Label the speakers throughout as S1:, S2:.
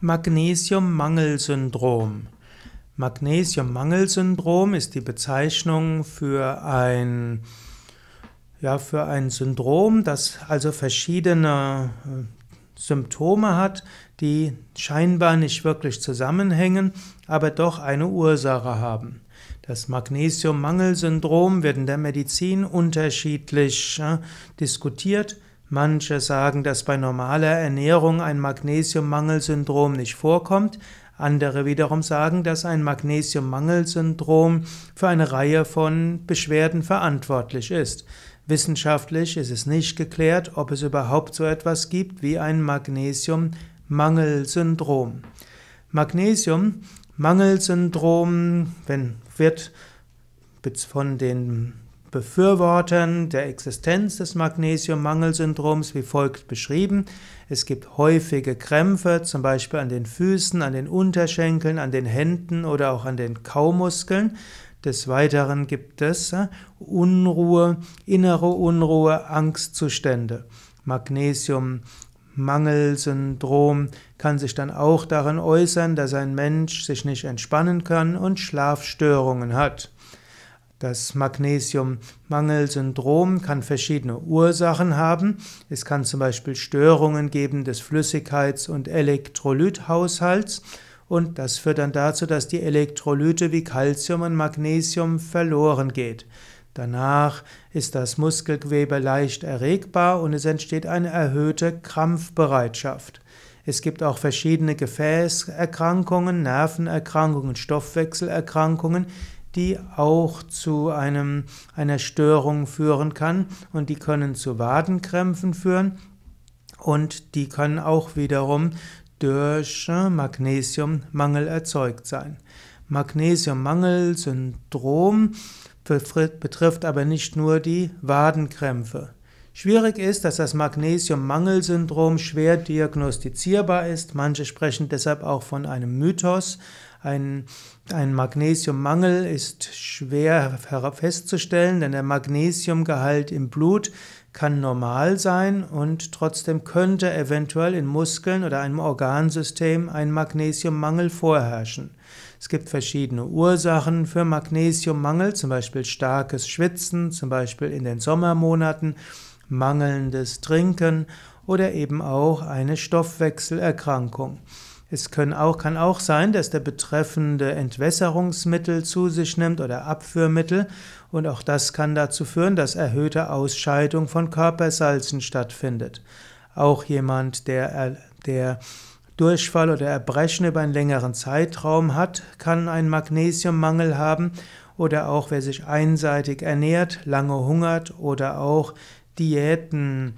S1: Magnesiummangelsyndrom. Magnesiummangelsyndrom ist die Bezeichnung für ein, ja, für ein Syndrom, das also verschiedene äh, Symptome hat, die scheinbar nicht wirklich zusammenhängen, aber doch eine Ursache haben. Das Magnesiummangelsyndrom wird in der Medizin unterschiedlich äh, diskutiert. Manche sagen, dass bei normaler Ernährung ein Magnesiummangelsyndrom nicht vorkommt, andere wiederum sagen, dass ein Magnesiummangelsyndrom für eine Reihe von Beschwerden verantwortlich ist. Wissenschaftlich ist es nicht geklärt, ob es überhaupt so etwas gibt wie ein Magnesiummangelsyndrom. Magnesiummangelsyndrom wenn, wird von den Befürwortern der Existenz des Magnesiummangelsyndroms wie folgt beschrieben. Es gibt häufige Krämpfe, zum Beispiel an den Füßen, an den Unterschenkeln, an den Händen oder auch an den Kaumuskeln. Des Weiteren gibt es äh, Unruhe, innere Unruhe, Angstzustände. Magnesiummangelsyndrom kann sich dann auch darin äußern, dass ein Mensch sich nicht entspannen kann und Schlafstörungen hat. Das Magnesiummangelsyndrom kann verschiedene Ursachen haben. Es kann zum Beispiel Störungen geben des Flüssigkeits- und Elektrolythaushalts. Und das führt dann dazu, dass die Elektrolyte wie Calcium und Magnesium verloren geht. Danach ist das Muskelgewebe leicht erregbar und es entsteht eine erhöhte Krampfbereitschaft. Es gibt auch verschiedene Gefäßerkrankungen, Nervenerkrankungen, Stoffwechselerkrankungen, die auch zu einem, einer Störung führen kann und die können zu Wadenkrämpfen führen und die können auch wiederum durch äh, Magnesiummangel erzeugt sein. Magnesiummangelsyndrom betrifft aber nicht nur die Wadenkrämpfe. Schwierig ist, dass das Magnesiummangelsyndrom schwer diagnostizierbar ist. Manche sprechen deshalb auch von einem Mythos ein, ein Magnesiummangel ist schwer festzustellen, denn der Magnesiumgehalt im Blut kann normal sein und trotzdem könnte eventuell in Muskeln oder einem Organsystem ein Magnesiummangel vorherrschen. Es gibt verschiedene Ursachen für Magnesiummangel, zum Beispiel starkes Schwitzen, zum Beispiel in den Sommermonaten, mangelndes Trinken oder eben auch eine Stoffwechselerkrankung. Es können auch, kann auch sein, dass der Betreffende Entwässerungsmittel zu sich nimmt oder Abführmittel und auch das kann dazu führen, dass erhöhte Ausscheidung von Körpersalzen stattfindet. Auch jemand, der, der Durchfall oder Erbrechen über einen längeren Zeitraum hat, kann einen Magnesiummangel haben oder auch wer sich einseitig ernährt, lange hungert oder auch Diäten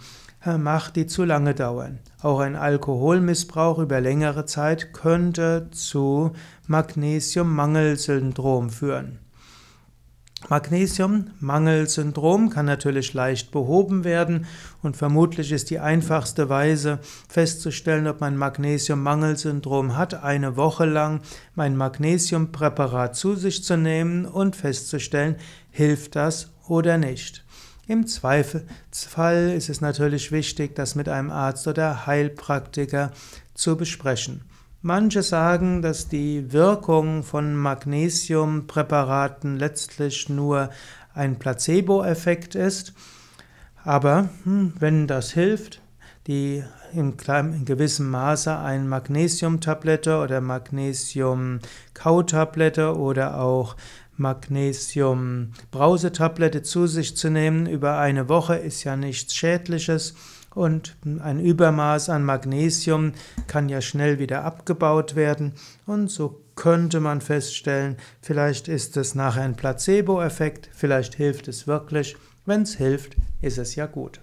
S1: äh, macht, die zu lange dauern. Auch ein Alkoholmissbrauch über längere Zeit könnte zu Magnesiummangelsyndrom führen. Magnesiummangelsyndrom kann natürlich leicht behoben werden und vermutlich ist die einfachste Weise festzustellen, ob man Magnesiummangelsyndrom hat, eine Woche lang mein Magnesiumpräparat zu sich zu nehmen und festzustellen, hilft das oder nicht. Im Zweifelsfall ist es natürlich wichtig, das mit einem Arzt oder Heilpraktiker zu besprechen. Manche sagen, dass die Wirkung von Magnesiumpräparaten letztlich nur ein Placebo-Effekt ist, aber hm, wenn das hilft, die in, gewissem Maße eine tablette oder Magnesium-Kautablette oder auch Magnesium-Brausetablette zu sich zu nehmen über eine Woche ist ja nichts Schädliches und ein Übermaß an Magnesium kann ja schnell wieder abgebaut werden und so könnte man feststellen, vielleicht ist es nachher ein Placebo-Effekt, vielleicht hilft es wirklich, wenn es hilft, ist es ja gut.